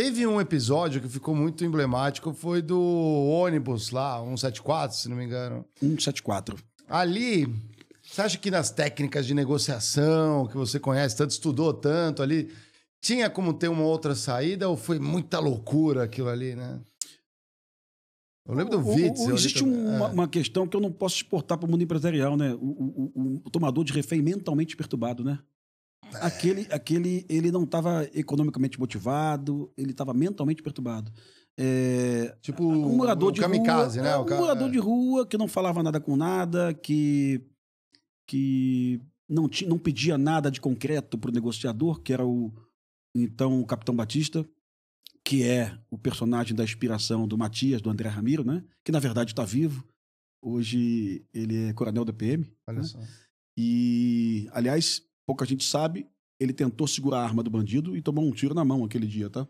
Teve um episódio que ficou muito emblemático, foi do ônibus lá, 174, se não me engano. 174. Ali, você acha que nas técnicas de negociação que você conhece, tanto estudou tanto ali, tinha como ter uma outra saída ou foi muita loucura aquilo ali, né? Eu lembro do Vitz. Existe uma, é. uma, questão que eu não posso exportar para o mundo empresarial, né? O, o, o, o tomador de refém mentalmente perturbado, né? É. Aquele, aquele, ele não estava economicamente motivado, ele estava mentalmente perturbado. É, tipo um morador o de kamikaze, rua, né? É, um morador é. de rua que não falava nada com nada, que que não tinha, não pedia nada de concreto para o negociador, que era o então o Capitão Batista, que é o personagem da inspiração do Matias, do André Ramiro, né? Que na verdade está vivo. Hoje ele é coronel da PM. Olha né? só. E aliás, pouca gente sabe, ele tentou segurar a arma do bandido e tomou um tiro na mão aquele dia, tá?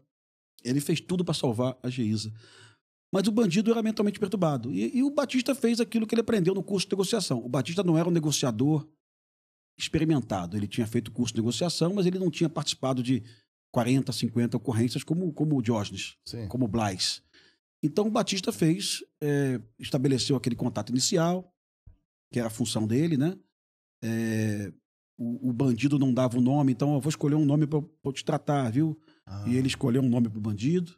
Ele fez tudo para salvar a Geisa. Mas o bandido era mentalmente perturbado. E, e, o Batista fez aquilo que ele aprendeu no curso de negociação. O Batista não era um negociador experimentado. Ele tinha feito curso de negociação, mas ele não tinha participado de 40, 50 ocorrências como, como o Diógenes, como o Blais. Então o Batista fez, é, estabeleceu aquele contato inicial, que era a função dele, né? É, o, o, bandido não dava o nome, então eu vou escolher um nome para te tratar, viu? Ah. E ele escolheu um nome para o bandido.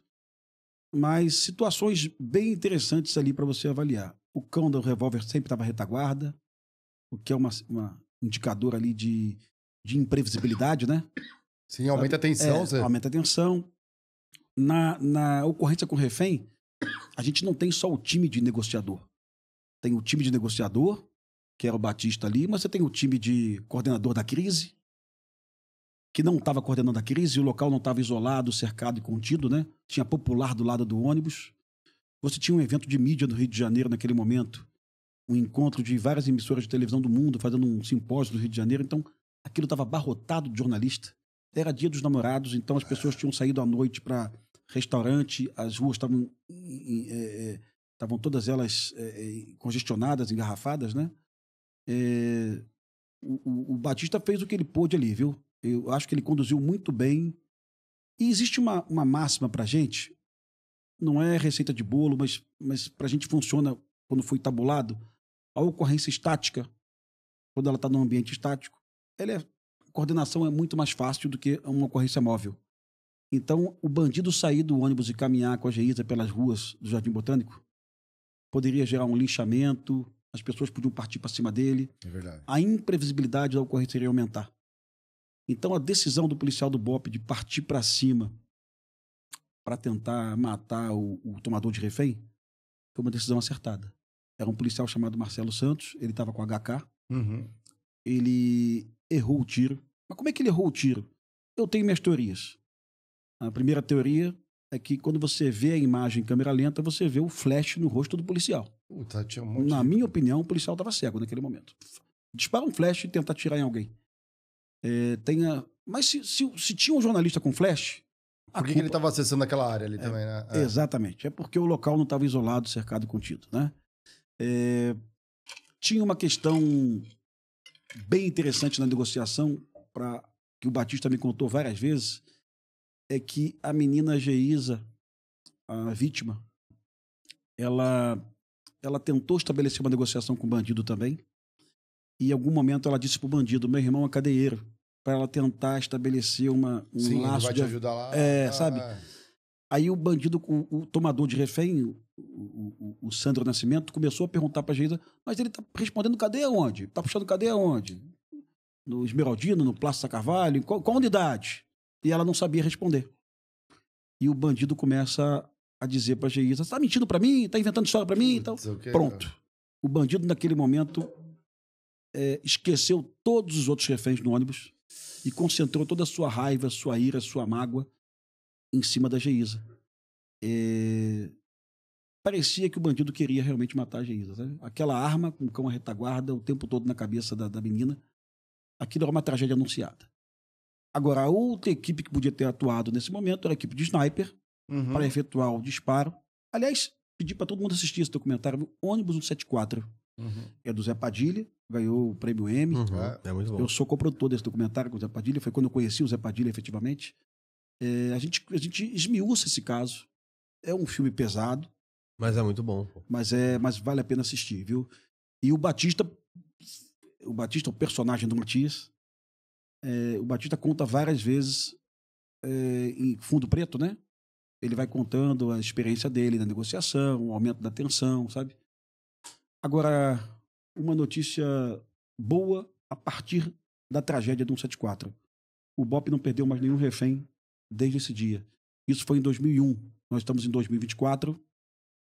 Mas situações bem interessantes ali para você avaliar. O cão do revólver sempre estava retaguarda, o que é uma, uma indicador ali de, de imprevisibilidade, né? Sim, aumenta Sabe? a tensão, é, Zé. Aumenta a tensão. Na, na ocorrência com refém, a gente não tem só o time de negociador. Tem o time de negociador, que era o Batista ali, mas você tem o time de coordenador da crise, que não estava coordenando a crise, o local não estava isolado, cercado e contido, né? Tinha popular do lado do ônibus. Você tinha um evento de mídia no Rio de Janeiro naquele momento, um encontro de várias emissoras de televisão do mundo fazendo um simpósio no Rio de Janeiro, então aquilo estava abarrotado de jornalista. Era dia dos namorados, então as pessoas tinham saído à noite para restaurante, as ruas estavam estavam é, é, todas elas é, é, congestionadas, engarrafadas, né? É, o, o, Batista fez o que ele pôde ali, viu? Eu acho que ele conduziu muito bem. E existe uma, uma máxima para gente, não é receita de bolo, mas, mas a gente funciona quando foi tabulado, a ocorrência estática, quando ela está num ambiente estático, ela é, a coordenação é muito mais fácil do que uma ocorrência móvel. Então, o bandido sair do ônibus e caminhar com a Geisa pelas ruas do Jardim Botânico poderia gerar um linchamento, as pessoas podiam partir para cima dele. É verdade. A imprevisibilidade da ocorrência iria aumentar. Então a decisão do policial do BOP de partir para cima para tentar matar o, o, tomador de refém foi uma decisão acertada. Era um policial chamado Marcelo Santos, ele estava com HK, uhum. ele errou o tiro. Mas como é que ele errou o tiro? Eu tenho minhas teorias. A primeira teoria é que quando você vê a imagem em câmera lenta, você vê o flash no rosto do policial. Puta, tinha um Na de... minha opinião, o policial estava cego naquele momento. Dispara um flash e tenta atirar em alguém. É, tenha... Mas se, se, se tinha um jornalista com flash, Por que, culpa... que ele estava acessando aquela área ali é, também, né? É. Exatamente. É porque o local não estava isolado, cercado e contido, né? É... Tinha uma questão bem interessante na negociação, para que o Batista me contou várias vezes, é que a menina Geisa, a vítima, ela, ela tentou estabelecer uma negociação com o bandido também. E em algum momento ela disse pro bandido: meu irmão é cadeieiro, para ela tentar estabelecer uma, um Sim, laço vai de. Te ajudar lá. É, ah, sabe? É. Aí o bandido, o, o, tomador de refém, o, o, o Sandro Nascimento, começou a perguntar para a Geisa, mas ele tá respondendo cadeia onde? Tá puxando cadeia onde? No Esmeraldino, no Plaça Carvalho? Em qual, qual unidade? E ela não sabia responder. E o bandido começa a dizer para a Geisa: Você está mentindo para mim? está inventando história para mim? Então, pronto. O bandido, naquele momento, é, esqueceu todos os outros reféns no ônibus e concentrou toda a sua raiva, sua ira, sua mágoa em cima da Geisa. É... Parecia que o bandido queria realmente matar a Geisa. Sabe? Aquela arma com o cão à retaguarda o tempo todo na cabeça da, da menina, aquilo era é uma tragédia anunciada. Agora, a outra equipe que podia ter atuado nesse momento era a equipe de sniper, uhum. para efetuar o disparo. Aliás, pedi para todo mundo assistir esse documentário, Ônibus 174. Uhum. É do Zé Padilha, ganhou o prêmio M. Uhum. É. é muito bom. Eu sou coprodutor desse documentário com o Zé Padilha, foi quando eu conheci o Zé Padilha efetivamente. É, a, gente, a gente esmiuça esse caso. É um filme pesado. Mas é muito bom. Mas, é, mas vale a pena assistir, viu? E o Batista, o Batista, o personagem do Matias, é, o Batista conta várias vezes é, em fundo preto, né? Ele vai contando a experiência dele na negociação, o aumento da tensão, sabe? Agora, uma notícia boa a partir da tragédia do 174. O BOP não perdeu mais nenhum refém desde esse dia. Isso foi em 2001. Nós estamos em 2024.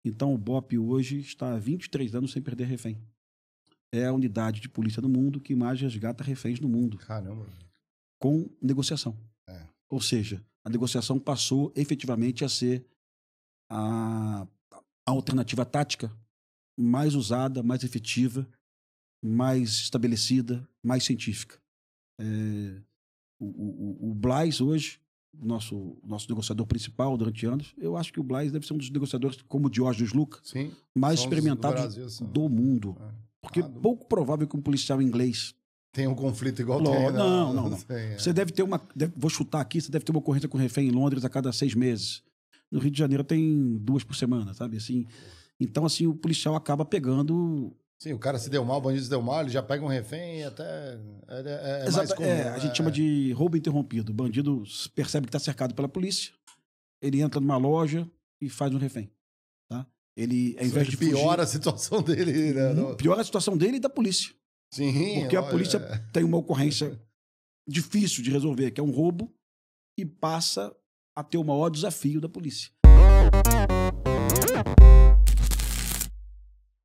Então o BOP hoje está há 23 anos sem perder refém é a unidade de polícia do mundo que mais resgata reféns no mundo. Caramba. Com negociação. É. Ou seja, a negociação passou efetivamente a ser a, a alternativa tática mais usada, mais efetiva, mais estabelecida, mais científica. É, o, o, o Blais hoje, nosso, nosso negociador principal durante anos, eu acho que o Blais deve ser um dos negociadores, como o Diógenes Luca, Sim, mais experimentados do, Brasil, do mundo. É. Porque é pouco provável que um policial inglês tem um conflito igual Ló, tem, né? não, não, não. não. Sei, é. Você deve ter uma. Deve, vou chutar aqui, você deve ter uma ocorrência com refém em Londres a cada seis meses. No Rio de Janeiro tem duas por semana, sabe? Assim, então, assim, o policial acaba pegando. Sim, o cara se deu mal, o bandido se deu mal, ele já pega um refém e até. É, é, é Exato, comum, né? a gente né? chama de roubo interrompido. O bandido percebe que está cercado pela polícia, ele entra numa loja e faz um refém. Ele, ao invés ele é de fugir, piora a situação dele, né? Hum, piora a situação dele e da polícia. Sim, Porque olha. a polícia tem uma ocorrência difícil de resolver, que é um roubo, e passa a ter o maior desafio da polícia.